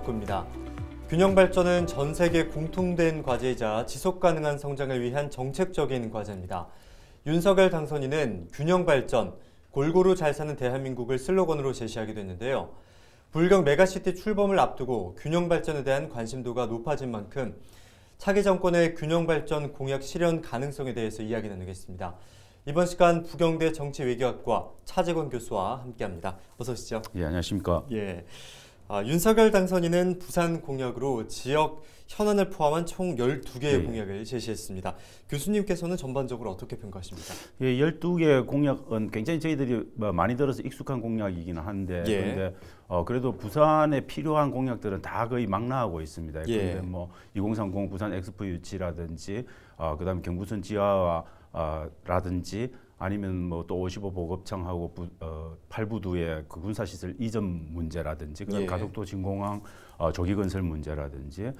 덕후입니다. 균형 발전은 전 세계 공통된 과제이자 지속 가능한 성장을 위한 정책적인 과제입니다. 윤석열 당선인은 균형 발전, 골고루 잘 사는 대한민국을 슬로건으로 제시하기도 했는데요. 불경 메가시티 출범을 앞두고 균형 발전에 대한 관심도가 높아진 만큼 차기 정권의 균형 발전 공약 실현 가능성에 대해서 이야기 나누겠습니다. 이번 시간 부경대 정치외교학과 차재건 교수와 함께합니다. 어서 오시죠. 예, 안녕하십니까. 예. 아, 윤석열 당선인은 부산 공약으로 지역 현안을 포함한 총 12개의 네. 예. 공약을 제시했습니다. 교수님께서는 전반적으로 어떻게 평가하십니까? 예, 12개 공약은 굉장히 저희들이 뭐 많이 들어서 익숙한 공약이기 한데 예. 그런데 어, 그래도 부산에 필요한 공약들은 다 거의 망라하고 있습니다. 예. 뭐2030 부산 엑스포 유치라든지 어, 그다음에 경부선 지하와 어, 라든지 아니면 뭐또55 보급창하고 부, 어, 8부두의 그 군사시설 이전 문제라든지 그다음 예. 가속도 진공항 어, 조기건설 문제라든지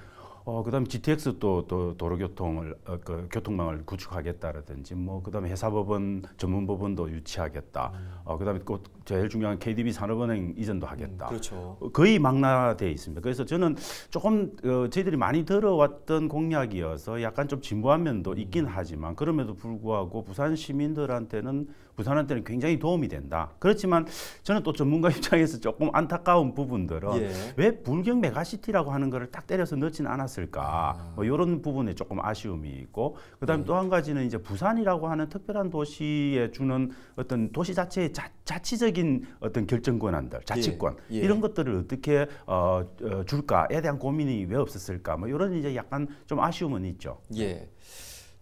어, 그다음 에 GTX 또, 또 도로교통을 어, 그 교통망을 구축하겠다라든지 뭐 그다음에 회사법원 전문법원도 유치하겠다. 음. 어, 그다음에 꼭 제일 중요한 KDB 산업은행 이전도 하겠다. 음, 그렇죠. 어, 거의 망라돼 있습니다. 그래서 저는 조금 어, 저희들이 많이 들어왔던 공약이어서 약간 좀 진보한 면도 있긴 음. 하지만 그럼에도 불구하고 부산 시민들한테는 부산한테는 굉장히 도움이 된다. 그렇지만 저는 또 전문가 입장에서 조금 안타까운 부분들은 예. 왜 불경 메가시티라고 하는 거를 딱 때려서 넣지는 않았을까. 뭐 이런 부분에 조금 아쉬움이 있고 그다음에 네. 또한 가지는 이제 부산이라고 하는 특별한 도시에 주는 어떤 도시 자체의 자, 자 치적인 어떤 결정 권한들, 예. 자치권 예. 이런 것들을 어떻게 어, 어 줄까에 대한 고민이 왜 없었을까. 뭐 이런 이제 약간 좀 아쉬움은 있죠. 예.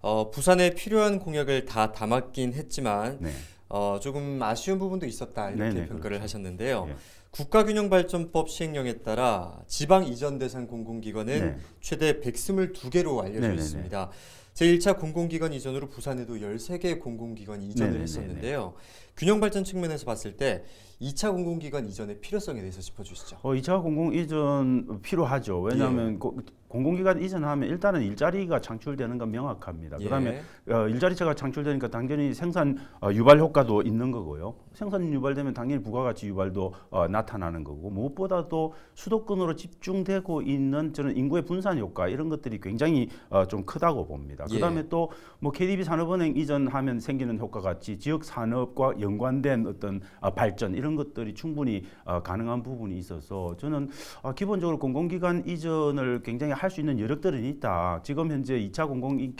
어, 부산에 필요한 공약을 다 담았긴 했지만 네. 어, 조금 아쉬운 부분도 있었다 이렇게 네네, 네, 평가를 그렇죠. 하셨는데요. 예. 국가균형발전법 시행령에 따라 지방 이전 대상 공공기관은 네. 최대 122개로 알려져 네네 네, 네. 있습니다. 제1차 공공기관 이전으로 부산에도 13개 공공기관 이전을 네네 했었는데요. 균형 발전 측면에서 봤을 때 2차 공공기관 이전의 필요성에 대해서 짚어주시죠. 어, 2차 공공 이전 필요하죠. 왜냐하면 예. 고, 공공기관 이전하면 일단은 일자리가 창출되는 건 명확합니다. 예. 그다음에 어, 일자리차가 창출되니까 당연히 생산 어, 유발 효과도 있는 거고요. 생산 유발되면 당연히 부가가치 유발도 어, 나타나는 거고 무엇보다도 수도권으로 집중되고 있는 저는 인구의 분산 효과 이런 것들이 굉장히 어, 좀 크다고 봅니다. 그다음에 예. 또뭐 KDB 산업은행 이전하면 생기는 효과 같이 지역 산업과 연관된 어떤 어, 발전 이런 것들이 충분히 어, 가능한 부분이 있어서 저는 어, 기본적으로 공공기관 이전을 굉장히 할 수 있는 여력들은 있다. 지금 현재 2차 공공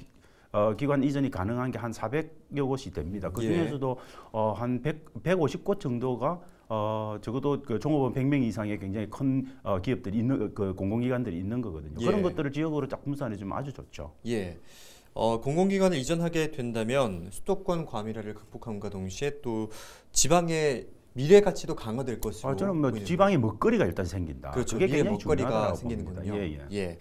어, 기관 이전이 가능한 게 한 400여 곳이 됩니다. 그 예. 중에서도 예. 어, 한 100, 150곳 정도가 어, 적어도 그 종업원 100명 이상의 굉장히 큰 어, 기업들이 있는 그 공공기관들이 있는 거거든요. 예. 그런 것들을 지역으로 딱 분산해 주면 아주 좋죠. 예. 어, 공공기관을 이전하게 된다면 수도권 과밀화를 극복함과 동시에 또 지방의 미래 가치도 강화될 것으로 아, 저는 뭐 지방의 먹거리가 일단 생긴다. 그렇죠. 미래 먹거리가 생기는군요. 예, 예. 예.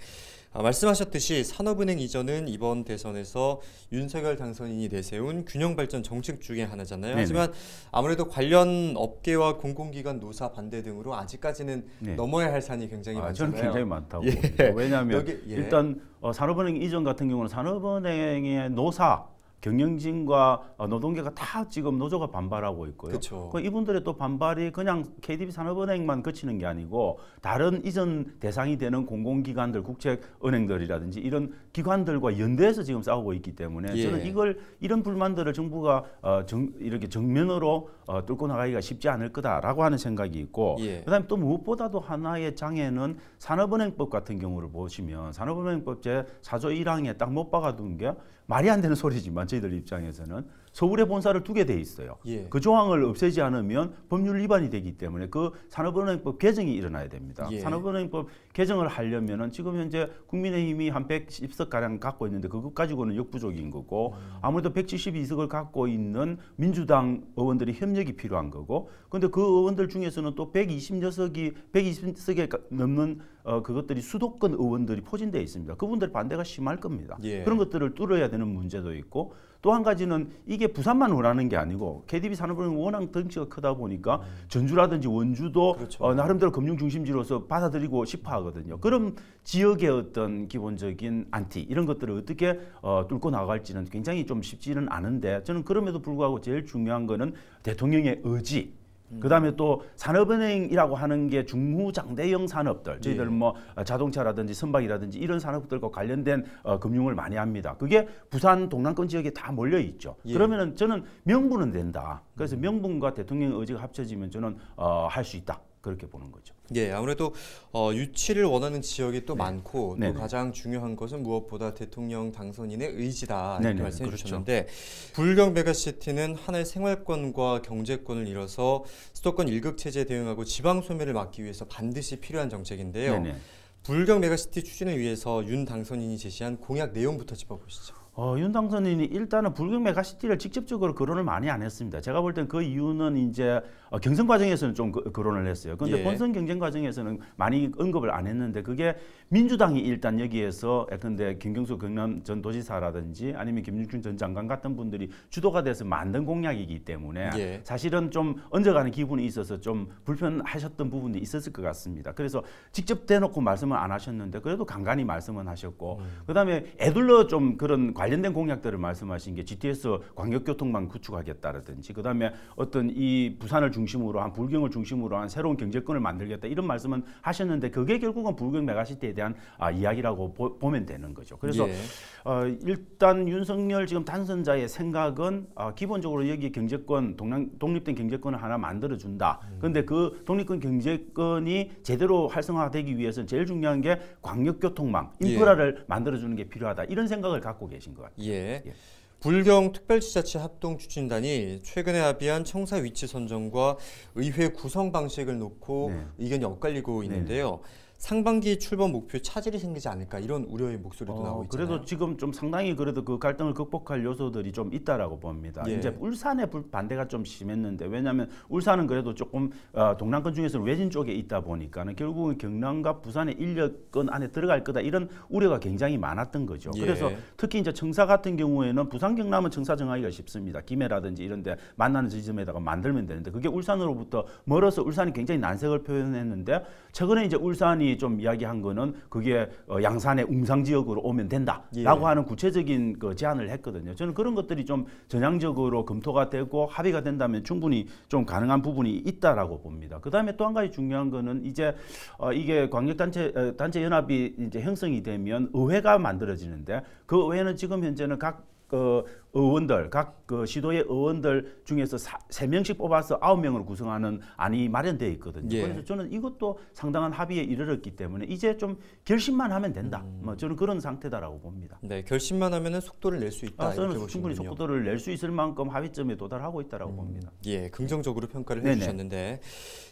아, 말씀하셨듯이 산업은행 이전은 이번 대선에서 윤석열 당선인이 내세운 균형 발전 정책 중의 하나잖아요. 네네. 하지만 아무래도 관련 업계와 공공기관 노사 반대 등으로 아직까지는 네. 넘어야 할 산이 굉장히 아, 많잖아요. 저는 굉장히 많다고. 예. 왜냐하면 여기, 예. 일단 어, 산업은행 이전 같은 경우는 산업은행의 노사 경영진과 어, 노동계가 다 지금 노조가 반발하고 있고요. 그 이분들의 또 반발이 그냥 KDB 산업은행만 거치는게 아니고 다른 이전 대상이 되는 공공기관들, 국책은행들이라든지 이런 기관들과 연대해서 지금 싸우고 있기 때문에 예. 저는 이걸 이런 불만들을 정부가 어, 정, 이렇게 정면으로 어, 뚫고 나가기가 쉽지 않을 거다라고 하는 생각이 있고 예. 그다음에 또 무엇보다도 하나의 장애는 산업은행법 같은 경우를 보시면 산업은행법 제 4조 1항에 딱 못 박아둔 게 말이 안 되는 소리지만 저희들 입장에서는 서울에 본사를 두게 돼 있어요. 예. 그 조항을 없애지 않으면 법률 위반이 되기 때문에 그 산업은행법 개정이 일어나야 됩니다. 예. 산업은행법 개정을 하려면은 지금 현재 국민의힘이 한 110석 가량 갖고 있는데 그것 가지고는 역부족인 거고 음. 아무래도 172석을 갖고 있는 민주당 의원들이 협력이 필요한 거고 근데 그 의원들 중에서는 또 120석이 120석에 넘는 어, 그것들이 수도권 의원들이 포진돼 있습니다. 그분들 반대가 심할 겁니다. 예. 그런 것들을 뚫어야 되는 문제도 있고 또한 가지는 이게 부산만 원하는 게 아니고 KDB 산업은 워낙 덩치가 크다 보니까 음. 전주라든지 원주도 그렇죠. 어, 나름대로 금융 중심지로서 받아들이고 싶어 하거든요. 그럼 지역의 어떤 기본적인 안티 이런 것들을 어떻게 어, 뚫고 나갈지는 굉장히 좀 쉽지는 않은데 저는 그럼에도 불구하고 제일 중요한 거는 대통령의 의지 음. 그다음에 또 산업은행이라고 하는 게중무장대형 산업들 저희들 예. 뭐 자동차라든지 선박이라든지 이런 산업들과 관련된 어, 금융을 많이 합니다. 그게 부산 동남권 지역에 다 몰려 있죠. 예. 그러면은 저는 명분은 된다. 그래서 음. 명분과 대통령의 의지가 합쳐지면 저는 어, 할 수 있다. 그렇게 보는 거죠. 예, 아무래도 어, 유치를 원하는 지역이 또 네. 많고 네네. 가장 중요한 것은 무엇보다 대통령 당선인의 의지다 이렇게 네네. 말씀해 그렇죠. 주셨는데 불경 메가시티는 하나의 생활권과 경제권을 잃어서 수도권 일극 체제에 대응하고 지방 소멸을 막기 위해서 반드시 필요한 정책인데요. 네네. 불경 메가시티 추진을 위해서 윤 당선인이 제시한 공약 내용부터 짚어보시죠. 어, 윤 당선인이 일단은 불경매 가시티를 직접적으로 거론을 많이 안 했습니다. 제가 볼 땐 그 이유는 이제 어, 경선 과정에서는 좀 거, 거론을 했어요. 그런데 예. 본선 경쟁 과정에서는 많이 언급을 안 했는데 그게 민주당이 일단 여기에서 예컨대 김경수 경남 전 도지사라든지 아니면 김윤춘 전 장관 같은 분들이 주도가 돼서 만든 공약이기 때문에 예. 사실은 좀 얹어가는 기분이 있어서 좀 불편하셨던 부분이 있었을 것 같습니다. 그래서 직접 대놓고 말씀을 안 하셨는데 그래도 간간히 말씀은 하셨고 음. 그다음에 애둘러 좀 그런 관련된 공약들을 말씀하신 게 GTX 광역교통망 구축하겠다라든지 그다음에 어떤 이 부산을 중심으로 한 불경을 중심으로 한 새로운 경제권을 만들겠다 이런 말씀은 하셨는데 그게 결국은 불경 메가시티에 대한 아, 이야기라고 보, 보면 되는 거죠. 그래서 예. 어, 일단 윤석열 지금 당선자의 생각은 어, 기본적으로 여기 경제권 동양, 독립된 경제권을 하나 만들어 준다. 음. 그런데 그 독립권 경제권이 제대로 활성화되기 위해서는 제일 중요한 게 광역교통망 예. 인프라를 예. 만들어 주는 게 필요하다. 이런 생각을 갖고 계신 말씀이신 것 같아요. 예. 예. 불경 특별지자체 합동 추진단이 최근에 합의한 청사 위치 선정과 의회 구성 방식을 놓고 네. 의견이 엇갈리고 네. 있는데요. 네. 상반기 출범 목표 차질이 생기지 않을까 이런 우려의 목소리도 어, 나오고 있잖아요. 그래도 지금 좀 상당히 그래도 그 갈등을 극복할 요소들이 좀 있다라고 봅니다. 예. 이제 울산의 반대가 좀 심했는데 왜냐하면 울산은 그래도 조금 어, 동남권 중에서는 외진 쪽에 있다 보니까는 결국은 경남과 부산의 인력권 안에 들어갈 거다 이런 우려가 굉장히 많았던 거죠. 예. 그래서 특히 이제 청사 같은 경우에는 부산 경남은 청사 정하기가 쉽습니다. 김해라든지 이런데 만나는 지점에다가 만들면 되는데 그게 울산으로부터 멀어서 울산이 굉장히 난색을 표현했는데 최근에 이제 울산이 좀 이야기한 거는 그게 어, 양산의 웅상 지역으로 오면 된다라고 예. 하는 구체적인 그 제안을 했거든요. 저는 그런 것들이 좀 전향적으로 검토가 되고 합의가 된다면 충분히 좀 가능한 부분이 있다라고 봅니다. 그다음에 또 한 가지 중요한 거는 이제 어, 이게 광역단체 어, 단체 연합이 이제 형성이 되면 의회가 만들어지는데 그 의회는 지금 현재는 각그 의원들 각그 시도의 의원들 중에서 사, 3명씩 뽑아서 9명으로 구성하는 안이 마련되어 있거든요. 예. 그래서 저는 이것도 상당한 합의에 이르렀기 때문에 이제 좀 결심만 하면 된다. 음. 뭐 저는 그런 상태다라고 봅니다. 네, 결심만 하면은 속도를 낼 수 있다. 아, 저는 충분히 보시면요. 속도를 낼 수 있을 만큼 합의점에 도달하고 있다라고 음. 봅니다. 예, 긍정적으로 평가를 네, 네. 해 주셨는데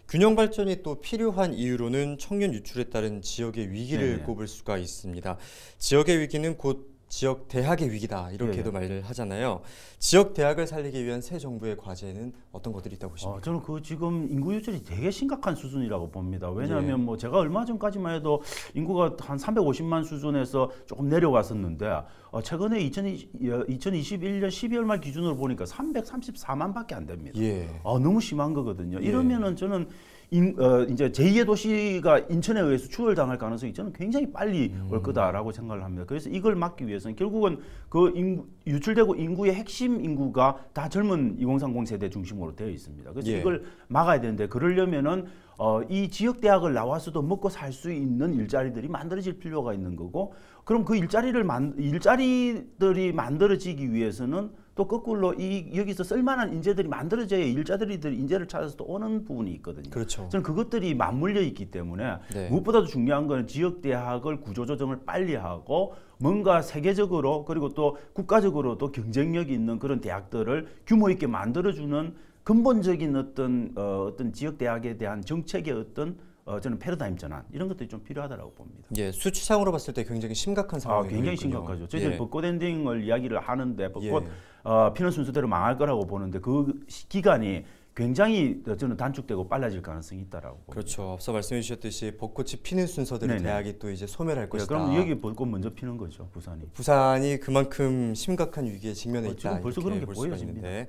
균형 발전이 또 필요한 이유로는 청년 유출에 따른 지역의 위기를 네네. 네. 꼽을 수가 있습니다. 지역의 위기는 곧 지역 대학의 위기다 이렇게도 예. 말을 하잖아요. 지역 대학을 살리기 위한 새 정부의 과제는 어떤 것들이 있다고 보십니까? 아, 저는 그 지금 인구 유출이 되게 심각한 수준이라고 봅니다. 왜냐하면 예. 뭐 제가 얼마 전까지만 해도 인구가 한 350만 수준에서 조금 내려갔었는데 어, 최근에 2020, 2021년 12월 말 기준으로 보니까 334만밖에 안 됩니다. 예. 아, 너무 심한 거거든요. 예. 이러면은 저는 인, 어, 이제 제2의 도시가 인천에 의해서 추월당할 가능성이 저는 굉장히 빨리 음. 올 거다라고 생각을 합니다. 그래서 이걸 막기 위해서는 결국은 그 인구, 유출되고 인구의 핵심 인구가 다 젊은 2030 세대 중심으로 되어 있습니다. 그래서 예. 이걸 막아야 되는데 그러려면은 어, 이 지역 대학을 나와서도 먹고 살 수 있는 일자리들이 만들어질 필요가 있는 거고 그럼 그 일자리를 만 일자리들이 만들어지기 위해서는 또 거꾸로 이 여기서 쓸만한 인재들이 만들어져야 일자들이 인재를 찾아서 또 오는 부분이 있거든요. 그렇죠. 저는 그것들이 맞물려 있기 때문에 네. 무엇보다도 중요한 거는 지역 대학을 구조조정을 빨리 하고 뭔가 세계적으로 그리고 또 국가적으로도 경쟁력이 있는 그런 대학들을 규모 있게 만들어주는 근본적인 어떤 어, 어떤 지역 대학에 대한 정책의 어떤 어, 저는 패러다임 전환 이런 것들이 좀 필요하다라고 봅니다. 예, 수치상으로 봤을 때 굉장히 심각한 상황이 아, 굉장히 있군요. 심각하죠. 저희들 예. 벚꽃 뭐 엔딩을 이야기를 하는데 벚꽃 뭐 예. 어, 피는 순서대로 망할 거라고 보는데 그 기간이 굉장히 저는 단축되고 빨라질 가능성이 있다라고. 봅니다. 그렇죠. 앞서 말씀해 주셨듯이 벚꽃이 피는 순서대로 네네. 대학이 또 이제 소멸할 예, 것이다. 네, 그럼 여기 벚꽃 먼저 피는 거죠, 부산이. 부산이 그만큼 심각한 위기에 직면해 어, 있다. 지금 벌써 그런 게 보여집니다. 네.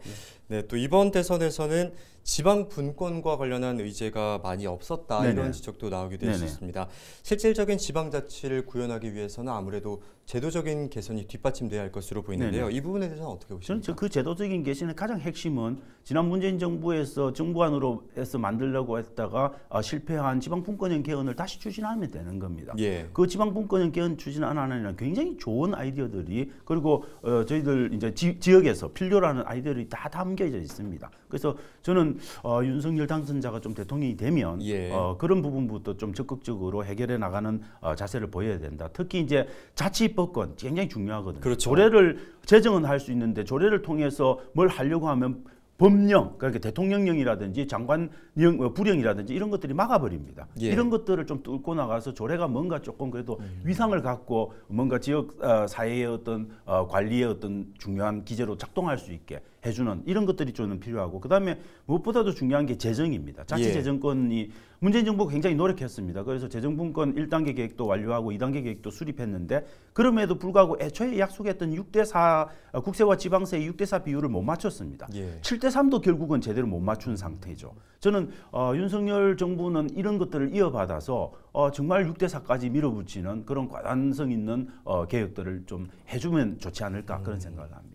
네, 또 이번 대선에서는 지방 분권과 관련한 의제가 많이 없었다 네네. 이런 지적도 나오기도 네네. 했었습니다. 실질적인 지방자치를 구현하기 위해서는 아무래도 제도적인 개선이 뒷받침돼야 할 것으로 보이는데요. 네네. 이 부분에 대해서는 어떻게 보십니까? 저는 그렇죠. 그 제도적인 개선의 가장 핵심은 지난 문재인 정부에서 정부안으로 해서 만들려고 했다가 어, 실패한 지방분권형 개헌을 다시 추진하면 되는 겁니다. 예. 그 지방분권형 개헌 추진 안안에는 굉장히 좋은 아이디어들이 그리고 어, 저희들 이제 지, 지역에서 필요로 하는 아이디어들이 다 담겨져 있습니다. 그래서 저는 어, 윤석열 당선자가 좀 대통령이 되면 예. 어, 그런 부분부터 좀 적극적으로 해결해 나가는 어, 자세를 보여야 된다. 특히 이제 자치법권 굉장히 중요하거든요. 그렇죠. 조례를 제정은 할 수 있는데 조례를 통해서 뭘 하려고 하면 법령, 그러니까 대통령령이라든지 장관령, 불령이라든지 어, 이런 것들이 막아버립니다. 예. 이런 것들을 좀 뚫고 나가서 조례가 뭔가 조금 그래도 음. 위상을 갖고 뭔가 지역 어, 사회의 어떤 어, 관리의 어떤 중요한 기제로 작동할 수 있게 해주는 이런 것들이 좀 필요하고 그다음에 무엇보다도 중요한 게 재정입니다. 자치재정권이 예. 문재인 정부가 굉장히 노력했습니다. 그래서 재정분권 1단계 계획도 완료하고 2단계 계획도 수립했는데 그럼에도 불구하고 애초에 약속했던 6대4 어, 국세와 지방세의 6대4 비율을 못 맞췄습니다. 예. 7대3도 결국은 제대로 못 맞춘 상태죠. 저는 어, 윤석열 정부는 이런 것들을 이어받아서 어, 정말 6대4까지 밀어붙이는 그런 과단성 있는 어, 개혁들을 좀 해주면 좋지 않을까 그런 음. 생각을 합니다.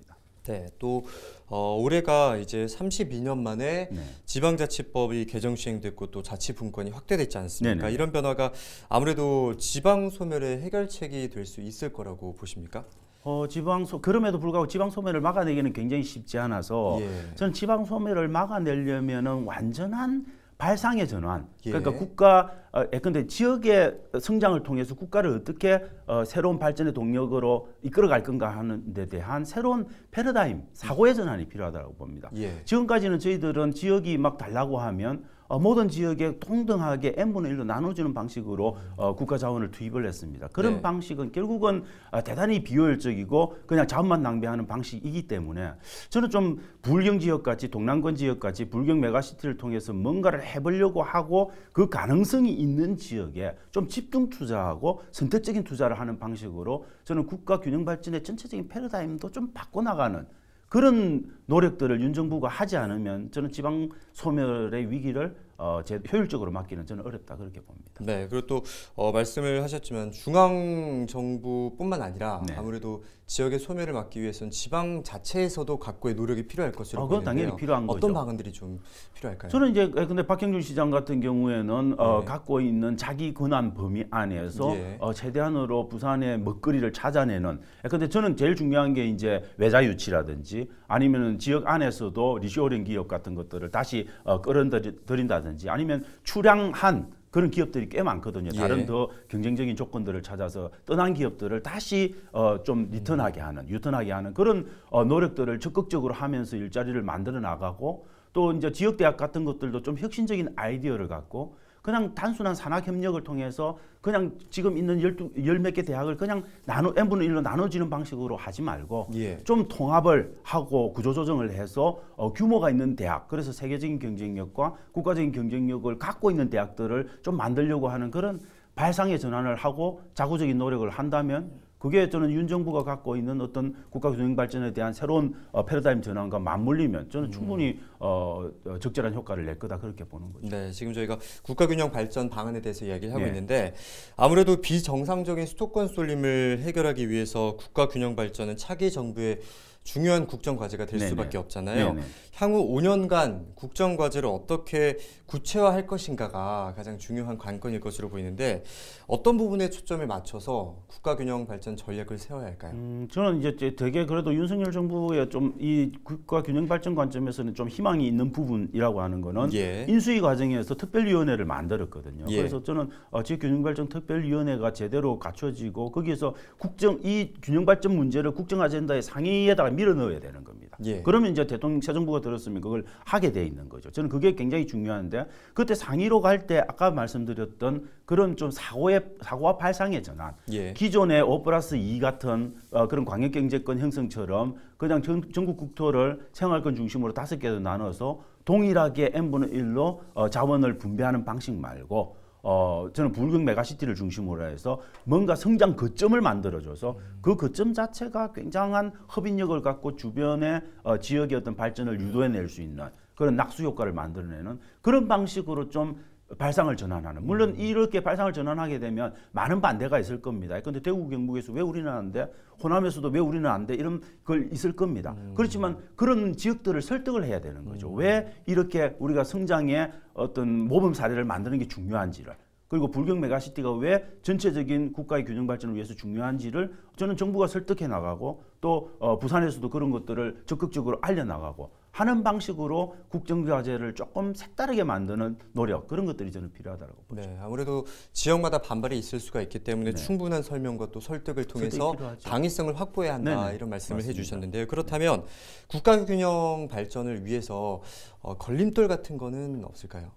네, 또 어, 올해가 이제 32년 만에 네. 지방자치법이 개정 시행됐고 또 자치분권이 확대됐지 않습니까? 네네. 이런 변화가 아무래도 지방 소멸의 해결책이 될 수 있을 거라고 보십니까? 어, 지방 소, 그럼에도 불구하고 지방 소멸을 막아내기는 굉장히 쉽지 않아서 예. 저는 지방 소멸을 막아내려면은 완전한 발상의 전환. 예. 그러니까 국가 어, 예컨대 지역의 성장을 통해서 국가를 어떻게 어, 새로운 발전의 동력으로 이끌어갈 건가 하는 데 대한 새로운 패러다임, 사고의 전환이 필요하다고 봅니다. 예. 지금까지는 저희들은 지역이 막 달라고 하면 어, 모든 지역에 동등하게 n분의 1로 나눠주는 방식으로 어, 국가 자원을 투입을 했습니다. 그런 네. 방식은 결국은 어, 대단히 비효율적이고 그냥 자원만 낭비하는 방식이기 때문에 저는 좀 불경 지역 같이 동남권 지역 같이 불경 메가시티를 통해서 뭔가를 해보려고 하고 그 가능성이 있는 지역에 좀 집중 투자하고 선택적인 투자를 하는 방식으로 저는 국가 균형 발전의 전체적인 패러다임도 좀 바꿔 나가는 그런 노력들을 윤 정부가 하지 않으면 저는 지방 소멸의 위기를 어, 제, 효율적으로 막기는 저는 어렵다 그렇게 봅니다. 네, 그리고 또 어, 말씀을 하셨지만 중앙 정부뿐만 아니라 네. 아무래도 지역의 소멸을 막기 위해서는 지방 자체에서도 각고의 노력이 필요할 것으로 어, 보이는데요. 당연히 필요한 어떤 거죠. 방안들이 좀 필요할까요? 저는 이제 아, 근데 박형준 시장 같은 경우에는 어, 네. 어, 갖고 있는 자기 권한 범위 안에서 예. 어, 최대한으로 부산의 먹거리를 찾아내는. 아, 근데 저는 제일 중요한 게 이제 외자 유치라든지 아니면 지역 안에서도 리쇼링 기업 같은 것들을 다시 어, 끌어들인다든지 아니면 출향한 그런 기업들이 꽤 많거든요. 예. 다른 예. 더 경쟁적인 조건들을 찾아서 떠난 기업들을 다시 어, 좀 리턴하게 하는, 유턴하게 하는 그런 어, 노력들을 적극적으로 하면서 일자리를 만들어 나가고 또 이제 지역 대학 같은 것들도 좀 혁신적인 아이디어를 갖고 그냥 단순한 산학협력을 통해서 그냥 지금 있는 열몇개 대학을 그냥 나누 n분의 1로 나눠지는 방식으로 하지 말고 예. 좀 통합을 하고 구조조정을 해서 어, 규모가 있는 대학 그래서 세계적인 경쟁력과 국가적인 경쟁력을 갖고 있는 대학들을 좀 만들려고 하는 그런 발상의 전환을 하고 자구적인 노력을 한다면 그게 저는 윤 정부가 갖고 있는 어떤 국가 균형 발전에 대한 새로운 어, 패러다임 전환과 맞물리면 저는 충분히 음. 어, 어, 적절한 효과를 낼 거다 그렇게 보는 거죠. 네, 지금 저희가 국가 균형 발전 방안에 대해서 이야기를 하고 네. 있는데 아무래도 비정상적인 수도권 쏠림을 해결하기 위해서 국가 균형 발전은 차기 정부의 중요한 국정 과제가 될 네네. 수밖에 없잖아요. 네네. 향후 5년간 국정 과제를 어떻게 구체화할 것인가가 가장 중요한 관건일 것으로 보이는데 어떤 부분에 초점에 맞춰서 국가 균형 발전 전략을 세워야 할까요? 음, 저는 이제 되게 그래도 윤석열 정부의 좀 이 국가 균형 발전 관점에서는 좀 희망이 있는 부분이라고 하는 거는 예. 인수위 과정에서 특별위원회를 만들었거든요. 예. 그래서 저는 어, 지역균형발전 특별위원회가 제대로 갖춰지고 거기에서 국정 이 균형 발전 문제를 국정 아젠다의 상위에다가 밀어넣어야 되는 겁니다. 예. 그러면 이제 대통령 새 정부가 들었으면 그걸 하게 돼 있는 거죠. 저는 그게 굉장히 중요한데 그때 상의로 갈 때 아까 말씀드렸던 그런 좀 사고의 사고와 발상의 전환, 예. 기존의 5 플러스 2 같은 어, 그런 광역경제권 형성처럼 그냥 전, 전국 국토를 생활권 중심으로 다섯 개로 나눠서 동일하게 n분의 1로 어, 자원을 분배하는 방식 말고 어, 저는 붉은 메가시티를 중심으로 해서 뭔가 성장 거점을 만들어줘서 그 거점 자체가 굉장한 흡인력을 갖고 주변의 어, 지역의 어떤 발전을 유도해낼 수 있는 그런 낙수 효과를 만들어내는 그런 방식으로 좀 발상을 전환하는 물론 이렇게 발상을 전환하게 되면 많은 반대가 있을 겁니다. 그런데 대구 경북에서 왜 우리는 안 돼? 호남에서도 왜 우리는 안 돼? 이런 걸 있을 겁니다. 음. 그렇지만 그런 지역들을 설득을 해야 되는 거죠. 음. 왜 이렇게 우리가 성장의 어떤 모범 사례를 만드는 게 중요한지를 그리고 불경 메가시티가 왜 전체적인 국가의 균형 발전을 위해서 중요한지를 저는 정부가 설득해 나가고 또 어, 부산에서도 그런 것들을 적극적으로 알려 나가고 하는 방식으로 국정과제를 교 조금 색다르게 만드는 노력 그런 것들이 저는 필요하다고 네, 보죠. 네, 아무래도 지역마다 반발이 있을 수가 있기 때문에 네. 충분한 설명과 또 설득을 통해서 당위성을 확보해야 한다 네네. 이런 말씀을 니다 해주셨는데요. 그렇다면 국가균형 발전을 위해서 어, 걸림돌 같은 거는 없을까요?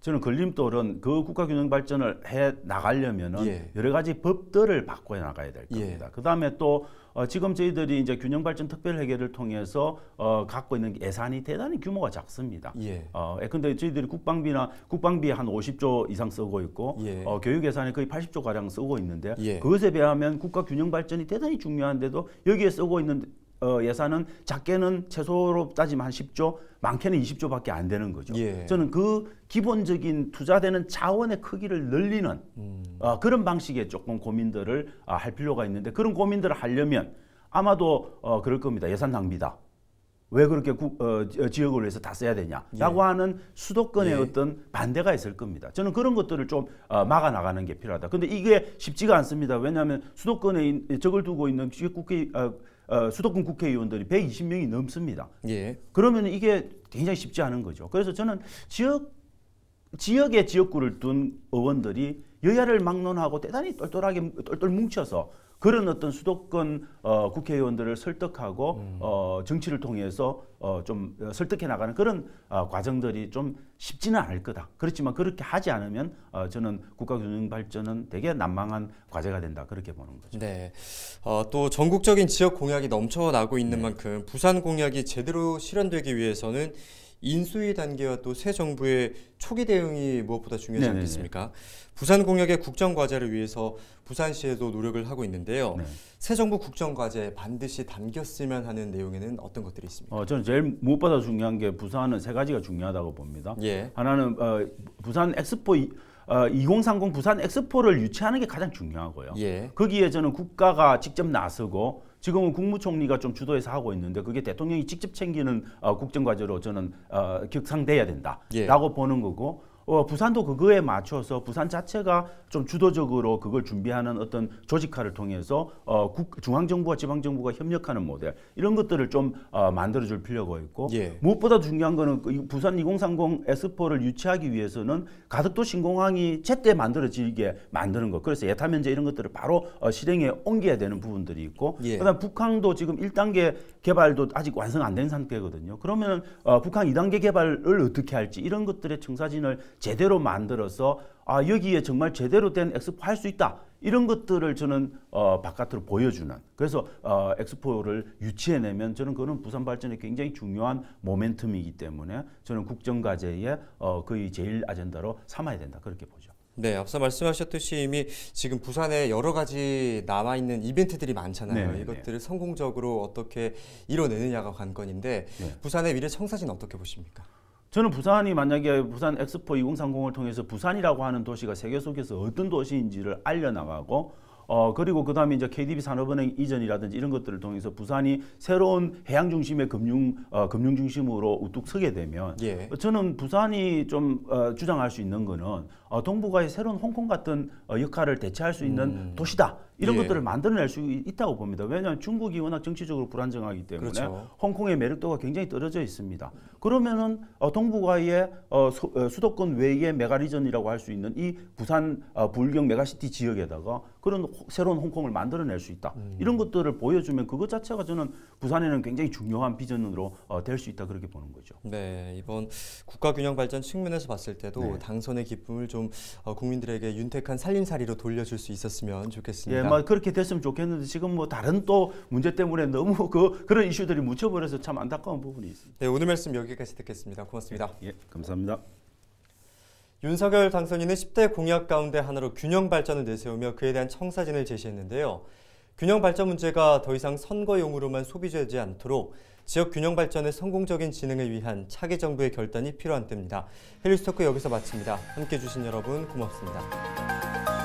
저는 걸림돌은 그 국가균형 발전을 해 나가려면은 예. 여러 가지 법들을 바꿔 나가야 될 예. 겁니다. 예. 그 다음에 또 어, 지금 저희들이 이제 균형 발전 특별 회계를 통해서 어, 갖고 있는 예산이 대단히 규모가 작습니다. 예. 어, 예, 근데 저희들이 국방비나 국방비에 한 50조 이상 쓰고 있고 예. 어, 교육 예산에 거의 80조 가량 쓰고 있는데 예. 그것에 비하면 국가 균형 발전이 대단히 중요한데도 여기에 쓰고 있는 어, 예산은 작게는 최소로 따지면 한 10조, 많게는 20조밖에 안 되는 거죠. 예. 저는 그 기본적인 투자되는 자원의 크기를 늘리는 음. 어, 그런 방식의 조금 고민들을 어, 할 필요가 있는데 그런 고민들을 하려면 아마도 어, 그럴 겁니다. 예산 낭비다. 왜 그렇게 구, 어, 어 지역을 위해서 다 써야 되냐라고 예. 하는 수도권의 예. 어떤 반대가 있을 겁니다. 저는 그런 것들을 좀 어, 막아 나가는 게 필요하다. 근데 이게 쉽지가 않습니다. 왜냐하면 수도권에 적을 두고 있는 지역국회 어, 어, 수도권 국회의원들이 120명이 넘습니다. 예. 그러면 이게 굉장히 쉽지 않은 거죠. 그래서 저는 지역 지역에 지역구를 둔 의원들이 여야를 막론하고 대단히 똘똘하게 똘똘 뭉쳐서 그런 어떤 수도권 어, 국회의원들을 설득하고 음. 어, 정치를 통해서 어, 좀 설득해 나가는 그런 어, 과정들이 좀 쉽지는 않을 거다. 그렇지만 그렇게 하지 않으면 어, 저는 국가균형 발전은 되게 난망한 과제가 된다. 그렇게 보는 거죠. 네. 어, 또 전국적인 지역 공약이 넘쳐나고 있는 네. 만큼 부산 공약이 제대로 실현되기 위해서는 인수위 단계와 또 새 정부의 초기 대응이 무엇보다 중요하지 네네네. 않겠습니까? 부산 공약의 국정 과제를 위해서 부산시에도 노력을 하고 있는데요. 네. 새 정부 국정 과제 반드시 담겼으면 하는 내용에는 어떤 것들이 있습니까? 어, 저는 제일 무엇보다 중요한 게 부산은 세 가지가 중요하다고 봅니다. 예. 하나는 어, 부산 엑스포 이, 어, 2030 부산 엑스포를 유치하는 게 가장 중요하고요. 예. 거기에 저는 국가가 직접 나서고 지금은 국무총리가 좀 주도해서 하고 있는데 그게 대통령이 직접 챙기는 어, 국정과제로 저는 어, 격상돼야 된다라고 예. 보는 거고 어, 부산도 그거에 맞춰서 부산 자체가 좀 주도적으로 그걸 준비하는 어떤 조직화를 통해서 어, 국, 중앙정부와 지방정부가 협력하는 모델 이런 것들을 좀 어, 만들어줄 필요가 있고 예. 무엇보다 중요한 거는 그 부산 2030 S4를 유치하기 위해서는 가덕도 신공항이 제때 만들어지게 만드는 것 그래서 예타 면제 이런 것들을 바로 어, 실행에 옮겨야 되는 부분들이 있고 예. 그다음 북한도 지금 1단계 개발도 아직 완성 안 된 상태거든요. 그러면 어, 북한 2단계 개발을 어떻게 할지 이런 것들의 청사진을 제대로 만들어서 아 여기에 정말 제대로 된 엑스포 할 수 있다. 이런 것들을 저는 어, 바깥으로 보여주는 그래서 어, 엑스포를 유치해내면 저는 그거는 부산 발전에 굉장히 중요한 모멘텀이기 때문에 저는 국정과제의 어, 거의 제일 아젠다로 삼아야 된다 그렇게 보죠. 네, 앞서 말씀하셨듯이 이미 지금 부산에 여러 가지 남아 있는 이벤트들이 많잖아요. 네, 네 이것들을 네. 성공적으로 어떻게 이뤄내느냐가 관건인데 네. 부산의 미래 청사진 어떻게 보십니까? 저는 부산이 만약에 부산 엑스포 2030을 통해서 부산이라고 하는 도시가 세계 속에서 어떤 도시인지를 알려나가고 어, 그리고 그 다음에 이제 KDB 산업은행 이전이라든지 이런 것들을 통해서 부산이 새로운 해양 중심의 금융, 어, 금융 중심으로 우뚝 서게 되면 예. 저는 부산이 좀 어, 주장할 수 있는 거는 어, 동북아의 새로운 홍콩 같은 어, 역할을 대체할 수 있는 음. 도시다. 이런 예. 것들을 만들어낼 수 있다고 봅니다. 왜냐하면 중국이 워낙 정치적으로 불안정하기 때문에 그렇죠. 홍콩의 매력도가 굉장히 떨어져 있습니다. 그러면은 어, 동북아의 어, 소, 어, 수도권 외의 메가리전이라고 할 수 있는 이 부산 어, 불경 메가시티 지역에다가 그런 호, 새로운 홍콩을 만들어낼 수 있다. 음. 이런 것들을 보여주면 그것 자체가 저는 부산에는 굉장히 중요한 비전으로 어, 될 수 있다 그렇게 보는 거죠. 네 이번 국가균형 발전 측면에서 봤을 때도 네. 당선의 기쁨을 좀 어, 국민들에게 윤택한 살림살이로 돌려줄 수 있었으면 좋겠습니다. 예, 아마 그렇게 됐으면 좋겠는데 지금 뭐 다른 또 문제 때문에 너무 그 그런 이슈들이 묻혀버려서 참 안타까운 부분이 있습니다. 네, 오늘 말씀 여기까지 듣겠습니다. 고맙습니다. 예, 예 감사합니다. 윤석열 당선인은 10대 공약 가운데 하나로 균형 발전을 내세우며 그에 대한 청사진을 제시했는데요. 균형 발전 문제가 더 이상 선거용으로만 소비되지 않도록 지역 균형 발전의 성공적인 진행을 위한 차기 정부의 결단이 필요한 때입니다. 헬리스토크 여기서 마칩니다. 함께해 주신 여러분 고맙습니다.